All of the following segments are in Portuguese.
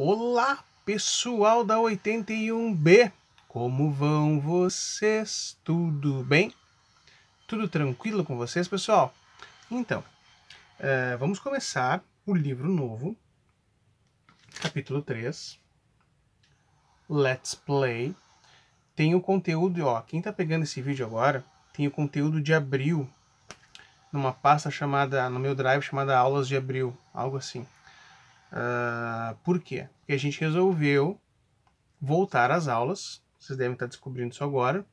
Olá, pessoal da 81B! Como vão vocês? Tudo bem? Tudo tranquilo com vocês, pessoal? Então, uh, vamos começar o livro novo, capítulo 3. Let's Play. Tem o conteúdo, ó, quem tá pegando esse vídeo agora, tem o conteúdo de abril, numa pasta chamada, no meu drive, chamada Aulas de Abril, algo assim. Ah, por quê? Porque a gente resolveu voltar às aulas. Vocês devem estar descobrindo isso agora.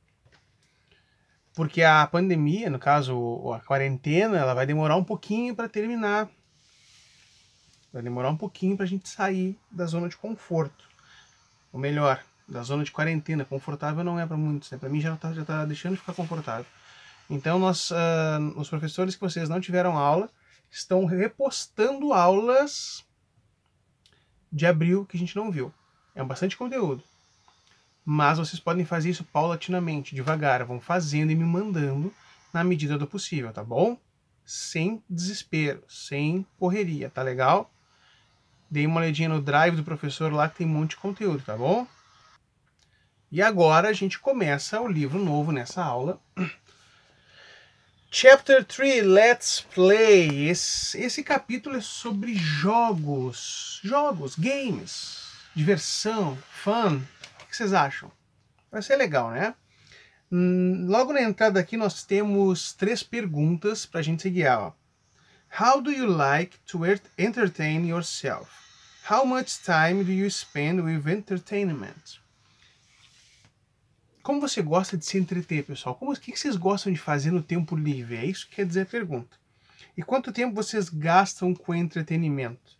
Porque a pandemia, no caso, a quarentena, ela vai demorar um pouquinho para terminar. Vai demorar um pouquinho para a gente sair da zona de conforto. Ou melhor, da zona de quarentena. Confortável não é para muitos, né? Para mim já está já tá deixando de ficar confortável. Então, nós, uh, os professores que vocês não tiveram aula estão repostando aulas de abril que a gente não viu. É bastante conteúdo. Mas vocês podem fazer isso paulatinamente, devagar, vão fazendo e me mandando na medida do possível, tá bom? Sem desespero, sem correria, tá legal? Dei uma olhadinha no drive do professor lá que tem um monte de conteúdo, tá bom? E agora a gente começa o livro novo nessa aula. Chapter 3, Let's Play. Esse, esse, capítulo é sobre jogos. Jogos, games, diversão, fun. O que vocês acham? Vai ser legal, né? Hum, logo na entrada aqui nós temos três perguntas para a gente se guiar. Ó. How do you like to entertain yourself? How much time do you spend with entertainment? Como você gosta de se entreter, pessoal? Como, o que vocês gostam de fazer no tempo livre? É isso que quer dizer a pergunta. E quanto tempo vocês gastam com entretenimento?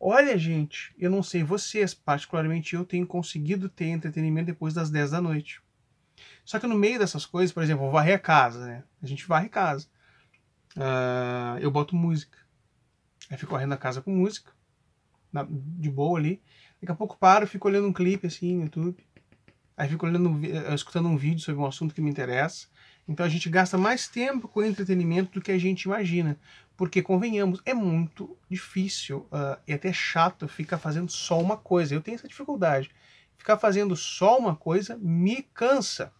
Olha, gente, eu não sei vocês, particularmente eu tenho conseguido ter entretenimento depois das 10 da noite. Só que no meio dessas coisas, por exemplo, eu varrer a casa, né? A gente varre a casa. Uh, eu boto música. Aí fico correndo a casa com música, na, de boa ali. Daqui a pouco paro, fico olhando um clipe assim no YouTube aí fico olhando, eh, escutando um vídeo sobre um assunto que me interessa. Então a gente gasta mais tempo com entretenimento do que a gente imagina. Porque, convenhamos, é muito difícil uh, e até chato ficar fazendo só uma coisa. Eu tenho essa dificuldade. Ficar fazendo só uma coisa me cansa.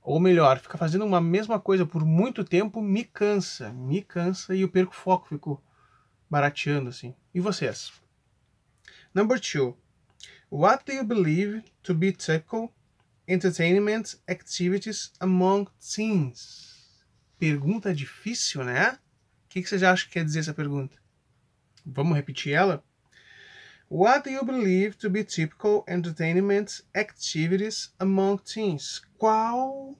Ou melhor, ficar fazendo uma mesma coisa por muito tempo me cansa. Me cansa e eu perco foco, fico barateando assim. E vocês? Number two, What do you believe to be typical entertainment activities among teens? Pergunta difícil, né? O que, que vocês acham que quer dizer essa pergunta? Vamos repetir ela? What do you believe to be typical entertainment activities among teens? Qual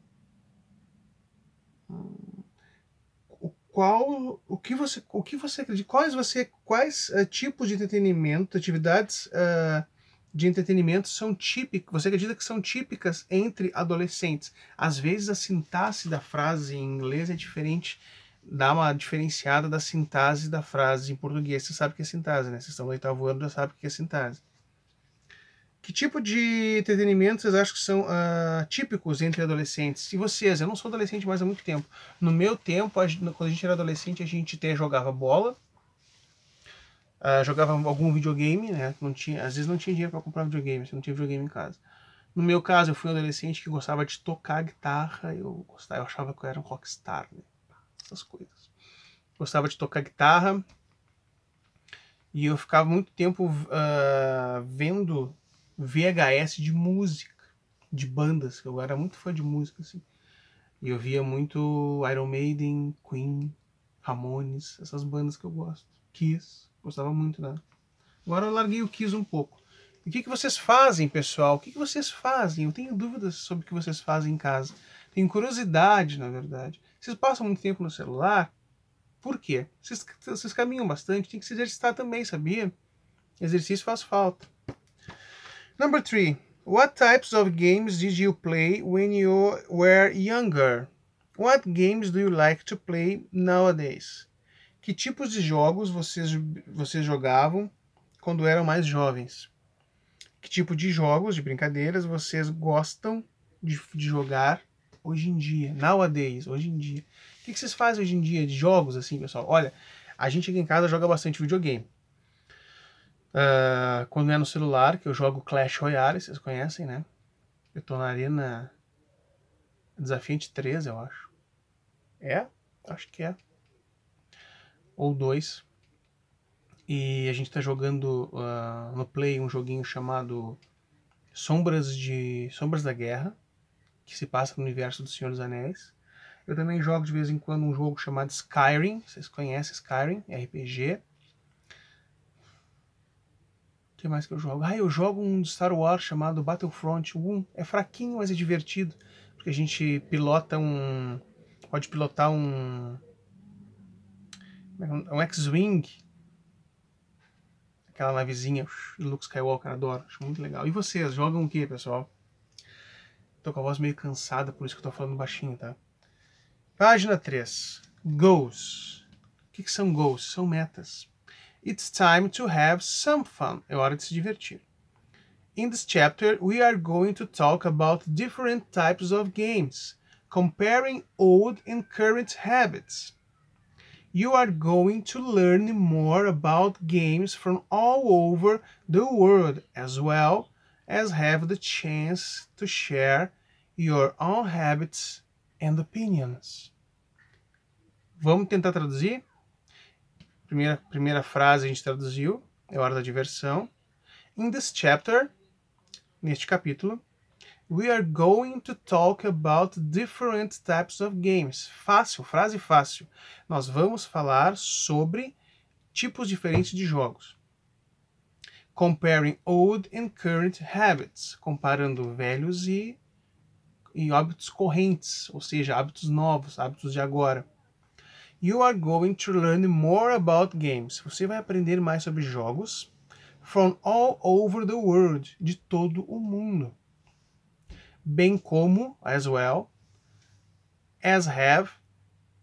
qual o que você o que você acredita quais você quais uh, tipos de entretenimento atividades uh, de entretenimento são típicas, você acredita que são típicas entre adolescentes. Às vezes a sintaxe da frase em inglês é diferente, dá uma diferenciada da sintaxe da frase em português. Você sabe o que é sintaxe, né? Vocês estão no oitavo ano, já sabe o que é sintaxe. Que tipo de entretenimento vocês acham que são uh, típicos entre adolescentes? E vocês? Eu não sou adolescente mais há muito tempo. No meu tempo, a quando a gente era adolescente, a gente até jogava bola, Uh, jogava algum videogame, né? Não tinha, às vezes não tinha dinheiro para comprar videogame, você não tinha videogame em casa. No meu caso, eu fui um adolescente que gostava de tocar guitarra, eu gostava, eu achava que eu era um rockstar, né? essas coisas. Gostava de tocar guitarra e eu ficava muito tempo uh, vendo VHS de música, de bandas, eu era muito fã de música, assim. E eu via muito Iron Maiden, Queen, Ramones, essas bandas que eu gosto. Kiss Gostava muito dela. Né? Agora eu larguei o Kiss um pouco. o que, que vocês fazem, pessoal? O que, que vocês fazem? Eu tenho dúvidas sobre o que vocês fazem em casa. Tenho curiosidade, na verdade. Vocês passam muito tempo no celular? Por quê? Vocês, vocês caminham bastante, tem que se exercitar também, sabia? Exercício faz falta. Number three. What types of games did you play when you were younger? What games do you like to play nowadays? Que tipos de jogos vocês, vocês jogavam quando eram mais jovens? Que tipo de jogos, de brincadeiras, vocês gostam de, de jogar hoje em dia? Nowadays, hoje em dia. O que, que vocês fazem hoje em dia de jogos, assim, pessoal? Olha, a gente aqui em casa joga bastante videogame. Uh, quando é no celular, que eu jogo Clash Royale, vocês conhecem, né? Eu tô na arena Desafiante 13, eu acho. É? Acho que é ou dois. E a gente está jogando uh, no Play um joguinho chamado Sombras de Sombras da Guerra, que se passa no universo do Senhor dos Anéis. Eu também jogo de vez em quando um jogo chamado Skyrim. Vocês conhecem Skyrim? RPG. O que mais que eu jogo? Ah, eu jogo um Star Wars chamado Battlefront 1. É fraquinho, mas é divertido. Porque a gente pilota um. Pode pilotar um é é um X-Wing. Aquela navezinha do Luke Skywalker, adoro, acho muito legal. E vocês, jogam o que, pessoal? Tô com a voz meio cansada, por isso que eu tô falando baixinho, tá? Página 3. Goals. O que, que são goals? São metas. It's time to have some fun. É hora de se divertir. In this chapter, we are going to talk about different types of games, comparing old and current habits you are going to learn more about games from all over the world as well as have the chance to share your own habits and opinions. Vamos tentar traduzir? Primeira, primeira frase a gente traduziu, é hora da diversão. In this chapter, neste capítulo, We are going to talk about different types of games. Fácil, frase fácil. Nós vamos falar sobre tipos diferentes de jogos. Comparing old and current habits. Comparando velhos e, e hábitos correntes, ou seja, hábitos novos, hábitos de agora. You are going to learn more about games. Você vai aprender mais sobre jogos from all over the world, de todo o mundo bem como, as well, as have,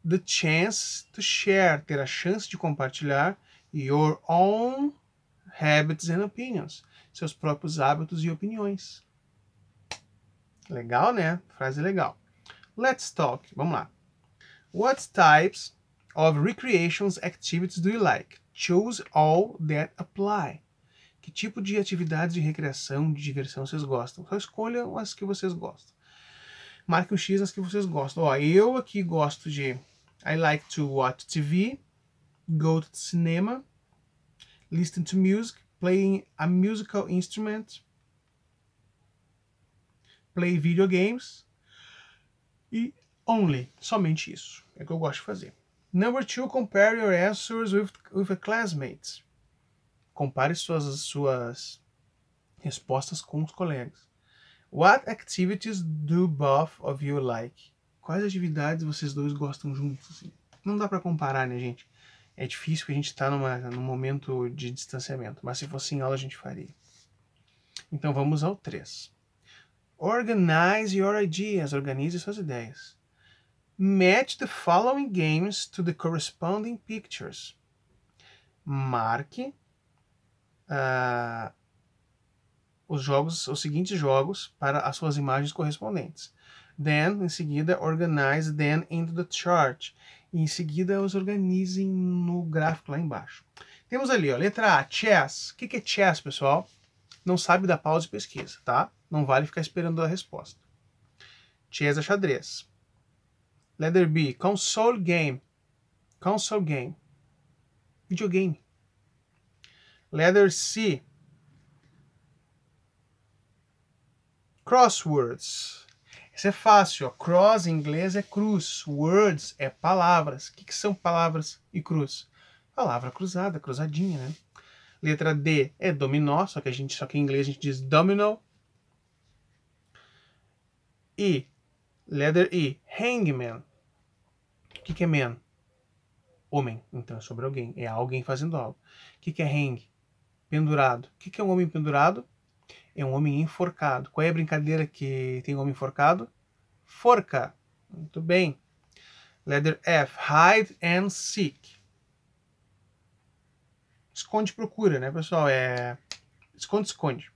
the chance to share, ter a chance de compartilhar your own habits and opinions, seus próprios hábitos e opiniões. Legal, né? Frase legal. Let's talk. Vamos lá. What types of recreations activities do you like? Choose all that apply que tipo de atividades de recreação, de diversão vocês gostam. Só então, escolham as que vocês gostam. Marque um X nas que vocês gostam. Ó, eu aqui gosto de I like to watch TV, go to the cinema, listen to music, playing a musical instrument, play video games e only, somente isso. É o que eu gosto de fazer. Number two, compare your answers with, with a classmates. Compare suas, suas respostas com os colegas. What activities do both of you like? Quais atividades vocês dois gostam juntos? Assim? Não dá para comparar, né, gente? É difícil que a gente está num momento de distanciamento, mas se fosse em aula a gente faria. Então vamos ao 3. Organize your ideas. Organize suas ideias. Match the following games to the corresponding pictures. Marque ah, os jogos, os seguintes jogos para as suas imagens correspondentes. Then, em seguida, organize them into the chart. E em seguida, os organizem no gráfico lá embaixo. Temos ali, ó, letra A, chess. O que, que é chess, pessoal? Não sabe da pausa e pesquisa, tá? Não vale ficar esperando a resposta. Chess é xadrez. Letter B, console game. Console game. Videogame. Letter C. Crosswords. Isso é fácil. Ó. Cross em inglês é cruz. Words é palavras. O que, que são palavras e cruz? Palavra cruzada, cruzadinha, né? Letra D é dominó, só que a gente só que em inglês a gente diz domino. E letter E, hangman. O que, que é man? Homem. Então é sobre alguém. É alguém fazendo algo. O que, que é hang? pendurado. O que é um homem pendurado? É um homem enforcado. Qual é a brincadeira que tem homem enforcado? Forca. Muito bem. Letter F. Hide and seek. Esconde procura, né, pessoal? É. Esconde, esconde.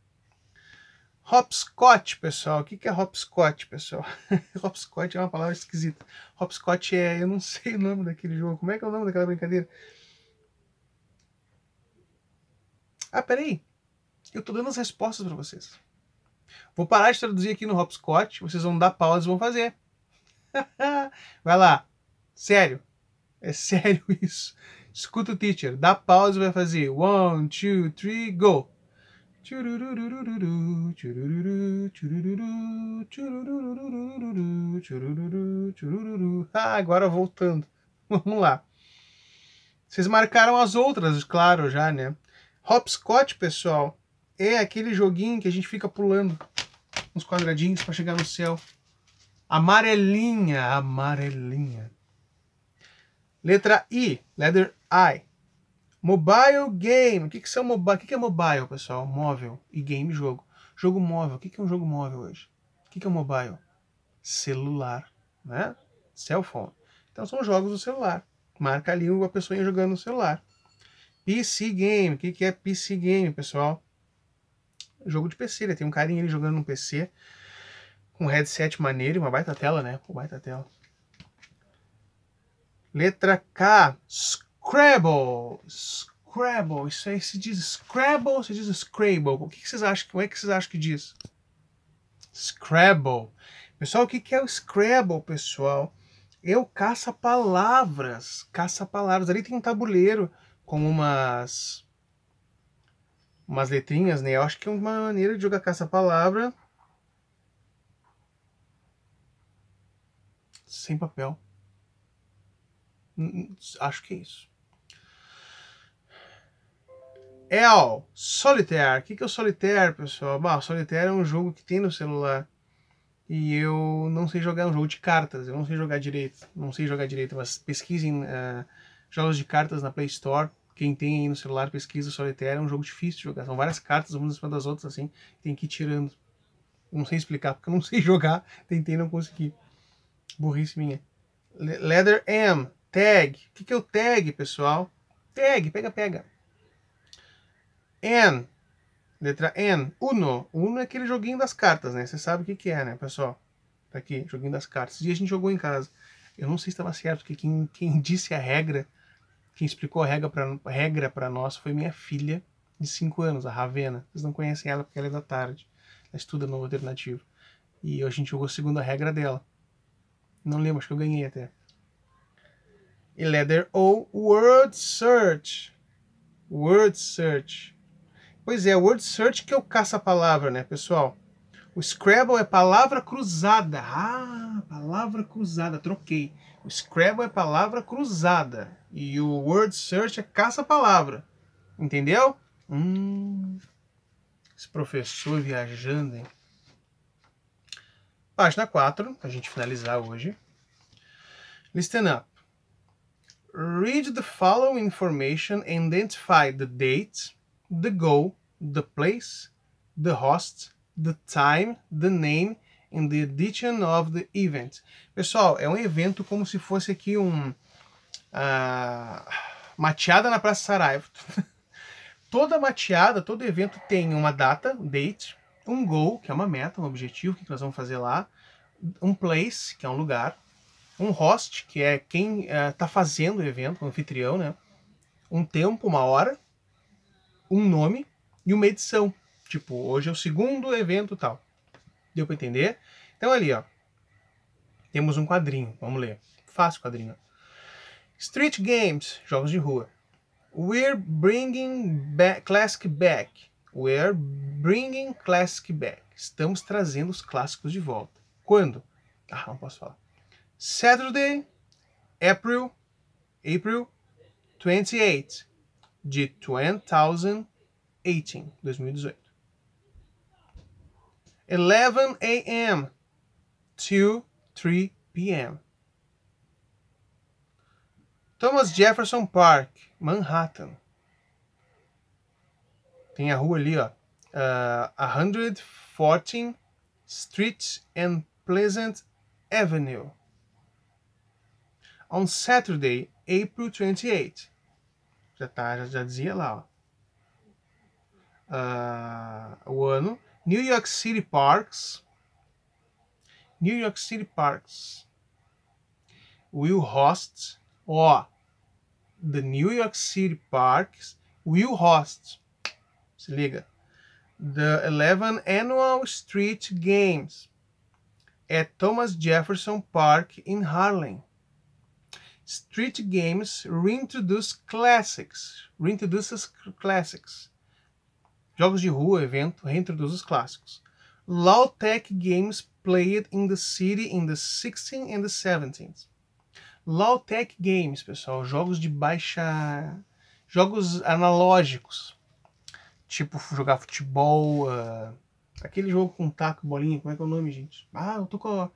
Hopscotch, pessoal. O que é hopscotch, pessoal? hopscotch é uma palavra esquisita. Hopscotch é. Eu não sei o nome daquele jogo. Como é que é o nome daquela brincadeira? Ah, peraí. Eu estou dando as respostas para vocês. Vou parar de traduzir aqui no Hopscotch, vocês vão dar pausa e vão fazer. vai lá. Sério. É sério isso. Escuta o teacher, dá pausa e vai fazer. One, two, three, go. Ah, agora voltando. Vamos lá. Vocês marcaram as outras, claro, já, né? Hopscotch, pessoal, é aquele joguinho que a gente fica pulando uns quadradinhos para chegar no céu. Amarelinha, amarelinha. Letra I, letter I. Mobile game. O que, que, são mobile? O que, que é mobile, pessoal? Móvel e game, jogo. Jogo móvel. O que, que é um jogo móvel hoje? O que, que é um mobile? Celular, né? Cell phone. Então são jogos do celular. Marca ali a pessoa jogando no celular. PC Game. O que, que é PC Game, pessoal? Jogo de PC, né? Tem um carinha ali jogando no PC. Com um headset maneiro e uma baita tela, né? Uma baita tela. Letra K. Scrabble. Scrabble. Isso aí se diz Scrabble ou se diz Scrabble? O que, que vocês acham? Como é que vocês acham que diz? Scrabble. Pessoal, o que, que é o Scrabble, pessoal? Eu é caça palavras. Caça palavras. Ali tem um tabuleiro com umas umas letrinhas, né? Eu acho que é uma maneira de jogar com essa palavra sem papel. Hum, hum, acho que é isso. El é, Solitaire. O que, que é o Solitaire, pessoal? Bah, Solitaire é um jogo que tem no celular. E eu não sei jogar um jogo de cartas. Eu não sei jogar direito. Não sei jogar direito, mas pesquisem. Uh, Jogos de cartas na Play Store. Quem tem aí no celular, pesquisa Solitário. É um jogo difícil de jogar. São várias cartas umas em cima das outras, assim. Tem que ir tirando. Não sei explicar, porque eu não sei jogar. Tentei não consegui. Burrice minha. Leather M. Tag. O que, que é o tag, pessoal? Tag. Pega, pega. N. Letra N. Uno. Uno é aquele joguinho das cartas, né? Você sabe o que, que é, né, pessoal? Tá aqui, joguinho das cartas. E a gente jogou em casa. Eu não sei se estava certo, porque quem, quem disse a regra quem explicou a regra para nós foi minha filha de 5 anos, a Ravena. Vocês não conhecem ela porque ela é da tarde. Ela estuda no alternativo. E a gente jogou segundo a regra dela. Não lembro, acho que eu ganhei até. E letter O, Word Search. Word Search. Pois é, Word Search que é o caça-palavra, né, pessoal? O Scrabble é palavra cruzada. Ah, palavra cruzada, troquei. O Scrabble é palavra cruzada. E o Word Search é caça-palavra. Entendeu? Hum, esse professor viajando, hein? Página 4, para a gente finalizar hoje. Listen up. Read the following information and identify the date, the goal, the place, the host, the time, the name and the edition of the event. Pessoal, é um evento como se fosse aqui um... Uh, mateada na Praça Saraiva. toda mateada, todo evento tem uma data, um date, um goal, que é uma meta, um objetivo, que nós vamos fazer lá, um place, que é um lugar, um host, que é quem está eh, uh, fazendo o evento, o anfitrião, né? Um tempo, uma hora, um nome e uma edição, Tipo, hoje é o segundo evento tal. Deu para entender? Então ali, ó. Temos um quadrinho, vamos ler. Fácil quadrinho. Street Games, jogos de rua. We're bringing back, classic back. We're bringing classic back. Estamos trazendo os clássicos de volta. Quando? Ah, não posso falar. Saturday, April, April 28, de 2018, 2018. 11 a.m. to 3 p.m. Thomas Jefferson Park, Manhattan. Tem a rua ali, ó. Uh, 114 Street and Pleasant Avenue. On Saturday, April 28. Já, tá, já, já dizia lá, ó. Uh, o ano New York City Parks. New York City Parks will host or the New York City Parks will host. Se liga. The 11 th annual street games at Thomas Jefferson Park in Harlem. Street games reintroduce classics, reintroduces classics Jogos de rua, evento, reintroduz os clássicos. Low-tech games played in the city in the 16th and the 17th. Low-tech games, pessoal, jogos de baixa. jogos analógicos. Tipo jogar futebol. Uh... Aquele jogo com taco e bolinha, como é que é o nome, gente? Ah, eu tô com a,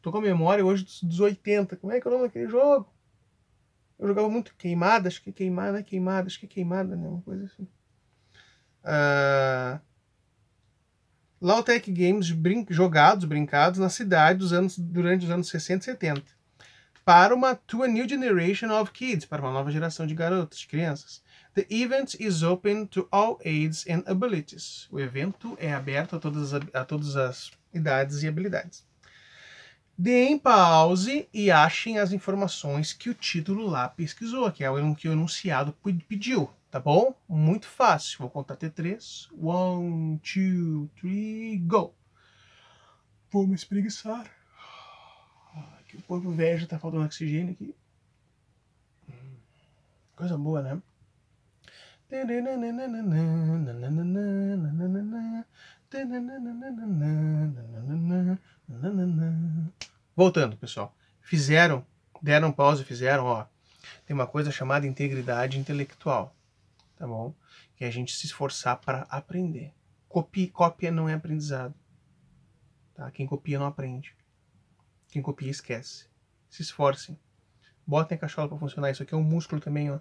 tô com a memória hoje dos, dos 80. Como é que é o nome daquele jogo? Eu jogava muito queimada, acho que é queimada, queimada, acho que é queimada, né? Uma coisa assim uh, games brin jogados, brincados na cidade dos anos, durante os anos 60 e 70, para uma to a new generation of kids, para uma nova geração de garotos, de crianças. The event is open to all ages and abilities. O evento é aberto a todas as, a todas as idades e habilidades. Deem pause e achem as informações que o título lá pesquisou, que é o que o enunciado pediu. Tá bom? Muito fácil. Vou contar até três. One, two, three, go. Vou me espreguiçar. Ah, que o corpo veja, tá faltando oxigênio aqui. Coisa boa, né? Voltando, pessoal. Fizeram, deram pausa, fizeram, ó. Tem uma coisa chamada integridade intelectual tá bom? Que é a gente se esforçar para aprender. Copia, cópia não é aprendizado. Tá? Quem copia não aprende. Quem copia esquece. Se esforcem. Botem a cachola para funcionar. Isso aqui é um músculo também, ó.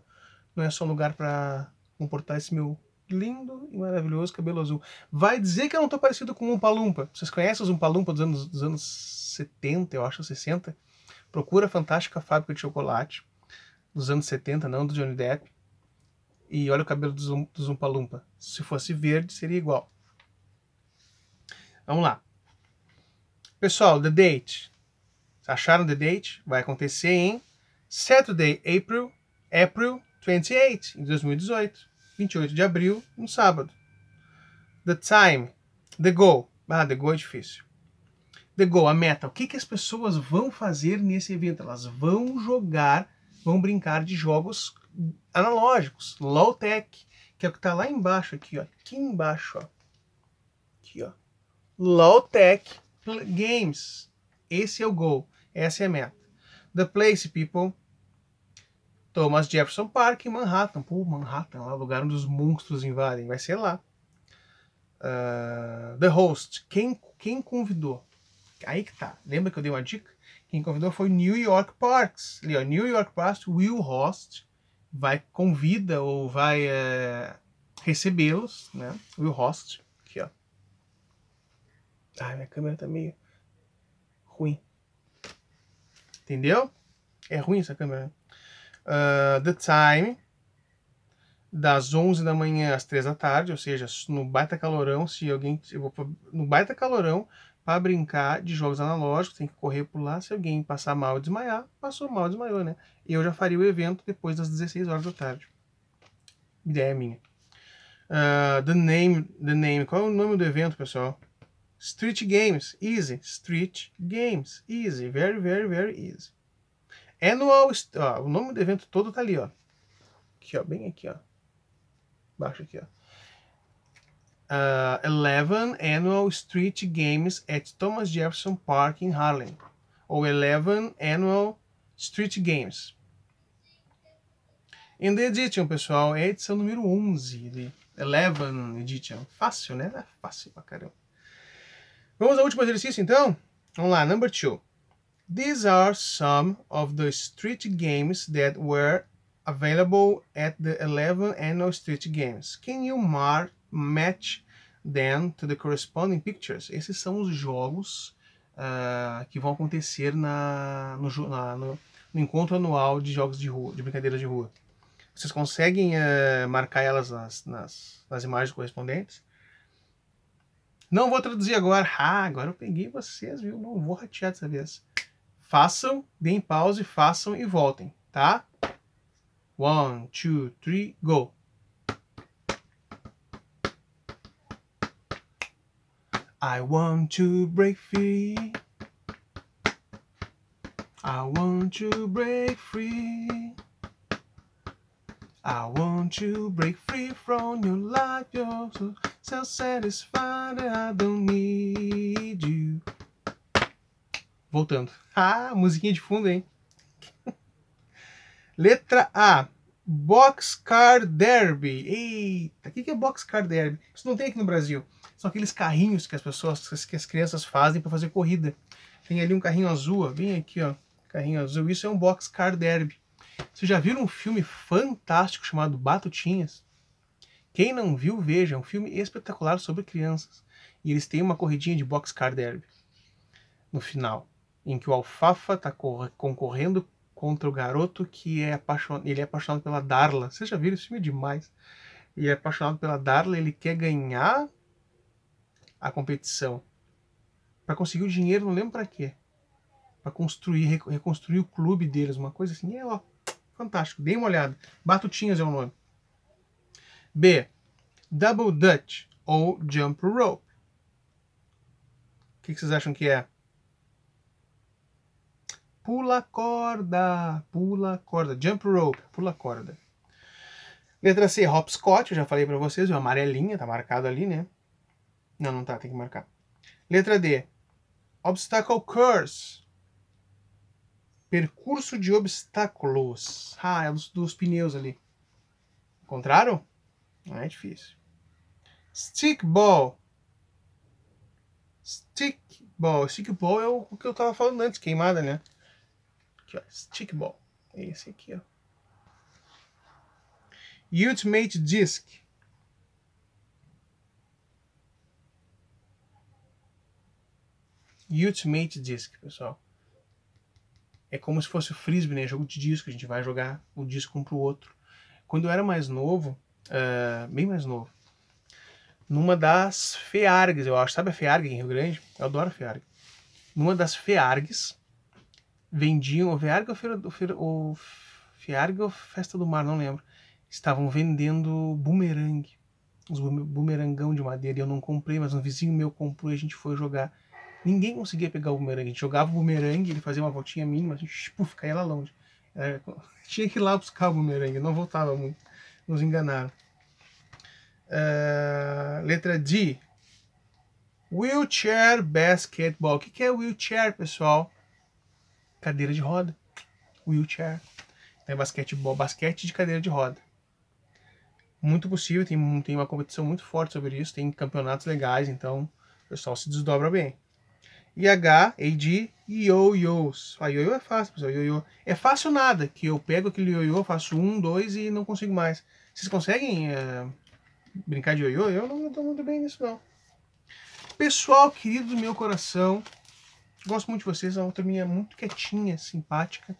Não é só um lugar para comportar esse meu lindo e maravilhoso cabelo azul. Vai dizer que eu não tô parecido com um palumpa. Vocês conhecem os palumpa dos anos, dos anos 70, eu acho, 60? Procura a Fantástica Fábrica de Chocolate dos anos 70, não do Johnny Depp. E olha o cabelo do, Zumpa Lumpa. Se fosse verde, seria igual. Vamos lá. Pessoal, The Date. Acharam The Date? Vai acontecer em Saturday, April, April 28, em 2018. 28 de abril, um sábado. The Time. The Goal. Ah, The Goal é difícil. The Goal, a meta. O que, que as pessoas vão fazer nesse evento? Elas vão jogar, vão brincar de jogos analógicos, low-tech, que é o que está lá embaixo aqui, ó, aqui embaixo, ó, aqui, ó, low-tech games. Esse é o goal, essa é a meta. The Place People, Thomas Jefferson Park, Manhattan. Pô, Manhattan, é lá o lugar onde os monstros invadem, vai ser lá. Uh, the Host, quem, quem convidou? Aí que tá, lembra que eu dei uma dica? Quem convidou foi New York Parks. Ali, ó, New York Parks will host vai convida ou vai é, recebê-los, né? o host, aqui ó. Ai, minha câmera tá meio ruim. Entendeu? É ruim essa câmera. Uh, the time das 11 da manhã às 3 da tarde, ou seja, no baita calorão, se alguém, eu vou no baita calorão, para brincar de jogos analógicos, tem que correr, pular. Se alguém passar mal e desmaiar, passou mal e desmaiou, né? E eu já faria o evento depois das 16 horas da tarde. Ideia minha. Uh, the name, the name. Qual é o nome do evento, pessoal? Street Games, easy. Street Games, easy. Very, very, very easy. Annual, ó, o nome do evento todo tá ali, ó. Aqui, ó, bem aqui, ó. Baixo aqui, ó uh, 11 Annual Street Games at Thomas Jefferson Park in Harlem, ou 11 Annual Street Games. In the Edition, pessoal, é a edição número 11 de Eleven Edition. Fácil, né? É fácil pra caramba. Vamos ao último exercício, então? Vamos lá, number 2. These are some of the street games that were available at the 11 annual street games. Can you mark match then to the corresponding pictures. Esses são os jogos uh, que vão acontecer na, no, na, no, no, encontro anual de jogos de rua, de brincadeiras de rua. Vocês conseguem uh, marcar elas nas, nas, nas, imagens correspondentes? Não vou traduzir agora. Ah, agora eu peguei vocês, viu? Não vou ratear dessa vez. Façam, deem pause, façam e voltem, tá? One, two, three, go! I want to break free. I want to break free. I want to break free from your life. You're so self-satisfied so I don't need you. Voltando. Ah, musiquinha de fundo, hein? Letra A. Boxcar Derby. Eita, o que, que é Boxcar Derby? Isso não tem aqui no Brasil são aqueles carrinhos que as pessoas, que as crianças fazem para fazer corrida. Tem ali um carrinho azul, ó, bem aqui, ó, carrinho azul. Isso é um box car derby. Vocês já viram um filme fantástico chamado Batutinhas? Quem não viu, veja. É um filme espetacular sobre crianças. E eles têm uma corridinha de box car derby no final, em que o Alfafa está concorrendo contra o garoto que é apaixonado, ele é apaixonado pela Darla. Vocês já viram esse filme é demais? Ele é apaixonado pela Darla, ele quer ganhar a competição. Para conseguir o dinheiro, não lembro para quê. Para construir, reconstruir o clube deles, uma coisa assim. É, ó, fantástico. Dê uma olhada. Batutinhas é o nome. B. Double Dutch ou Jump Rope. O que, que vocês acham que é? Pula corda, pula corda, jump rope, pula corda. Letra C, hopscotch, eu já falei para vocês, o é amarelinha, tá marcado ali, né? Não, não tá, tem que marcar. Letra D. Obstacle course. Percurso de obstáculos. Ah, é dos, dos pneus ali. Encontraram? Ah, é difícil. Stickball. Stickball. Stickball é o que eu tava falando antes, queimada, né? Aqui, ó. Stickball. Esse aqui, ó. Ultimate Disc. Ultimate Disc, pessoal. É como se fosse o frisbee, né? É jogo de disco, a gente vai jogar um disco um pro outro. Quando eu era mais novo, uh, bem mais novo, numa das FEARGs, eu acho, sabe a FEARG em Rio Grande? Eu adoro a FEARG. Numa das FEARGs, vendiam, o FEARG ou, Feira, ou ou Festa do Mar, não lembro. Estavam vendendo bumerangue, uns bumerangão de madeira. Eu não comprei, mas um vizinho meu comprou e a gente foi jogar Ninguém conseguia pegar o bumerangue. A gente jogava o bumerangue, ele fazia uma voltinha mínima, a gente puf, caía lá longe. É, tinha que ir lá buscar o bumerangue, não voltava muito. Nos enganaram. É, letra D. Wheelchair basketball. O que, é wheelchair, pessoal? Cadeira de roda. Wheelchair. Então, é basquetebol, basquete de cadeira de roda. Muito possível, tem, tem uma competição muito forte sobre isso, tem campeonatos legais, então o pessoal se desdobra bem. YH, AD e yo-yos. Ah, yo-yo é fácil, pessoal. Yo-yo. É fácil nada, que eu pego aquele yo-yo, faço um, dois e não consigo mais. Vocês conseguem eh, brincar de yo-yo? Eu não estou muito bem nisso, não. Pessoal querido do meu coração, gosto muito de vocês. É uma turminha muito quietinha, simpática.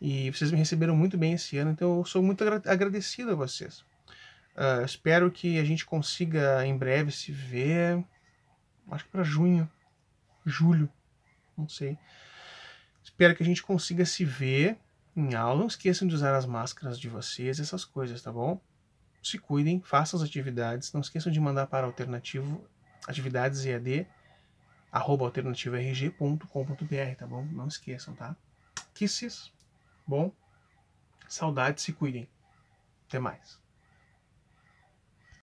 E vocês me receberam muito bem esse ano, então eu sou muito agradecido a vocês. Uh, espero que a gente consiga em breve se ver, acho que para junho, julho. Não sei. Espero que a gente consiga se ver em aula. Não esqueçam de usar as máscaras de vocês, essas coisas, tá bom? Se cuidem, façam as atividades. Não esqueçam de mandar para alternativo atividades EAD arroba alternativarg.com.br, tá bom? Não esqueçam, tá? Kisses, bom? Saudades, se cuidem. Até mais.